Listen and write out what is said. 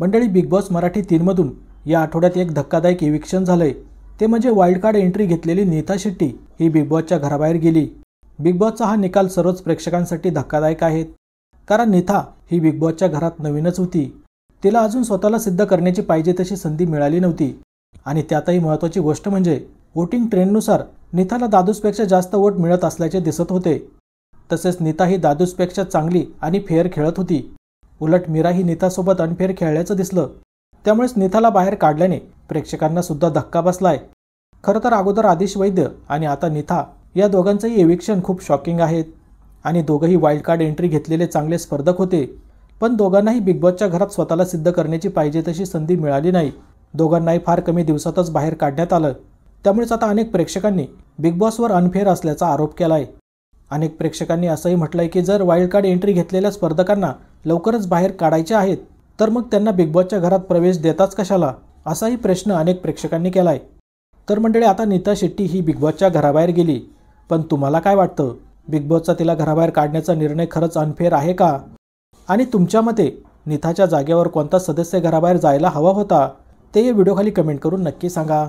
मंडळी big boss Marathi तीनमधून या आठवड्यात एक धक्कादायक इविक्शन झालंय ते म्हणजे वाईल्ड कार्ड एंट्री घेतलेली नीता शेट्टी ही बिग बॉसच्या घराबाहेर गेली बिग बॉसचा हा निकाल सर्वच प्रेक्षकांसाठी धक्कादायक आहे कारण नीता ही बिग बॉसच्या घरात नवीनच होती तिला अजून स्वतःला सिद्ध करण्याची पाहिजे तशी संधी मिळाली नव्हती आणि त्यातही महत्त्वाची गोष्ट म्हणजे वोटिंग ट्रेंडनुसार नीताला दादूसपेक्षा जास्त वोट मिळत असल्याचे दिसत होते तसेच नीता ही दादूसपेक्षा चांगली आणि फेअर खेळत होती उलट मीराही निथासोबत अनफेअर खेळल्याचं दिसलं त्यामुळेच निथाला बाहेर काढल्याने प्रेक्षकांना सुद्धा धक्का बसलाय खरं तर अगोदर आदिश वैद्य आणि आता निथा या दोघांचंही एविक्शन खूप शॉकिंग आहेत आणि दोघंही वाईल्ड कार्ड एंट्री घेतलेले चांगले स्पर्धक होते पण दोघांनाही बिग बॉसच्या घरात स्वतःला सिद्ध करण्याची पाहिजे तशी संधी मिळाली नाही दोघांनाही फार कमी दिवसातच बाहेर काढण्यात आलं त्यामुळेच आता अनेक प्रेक्षकांनी बिग बॉसवर अनफेअर असल्याचा आरोप केला आहे अनेक प्रेक्षकांनी असंही म्हटलंय की जर वाईल्ड कार्ड एंट्री घेतलेल्या स्पर्धकांना लवकरच बाहेर काढायचे आहेत तर मग त्यांना बिग बॉसच्या घरात प्रवेश देताच कशाला असाही प्रश्न अनेक प्रेक्षकांनी केला आहे तर मंडळी आता नीता शेट्टी ही बिग बॉसच्या घराबाहेर गेली पण तुम्हाला काय वाटतं बिग बॉसचा तिला घराबाहेर काढण्याचा निर्णय खरंच अनफेअर आहे का आणि तुमच्या मते नीथाच्या जागेवर कोणता सदस्य घराबाहेर जायला हवा होता ते या व्हिडिओखाली कमेंट करून नक्की सांगा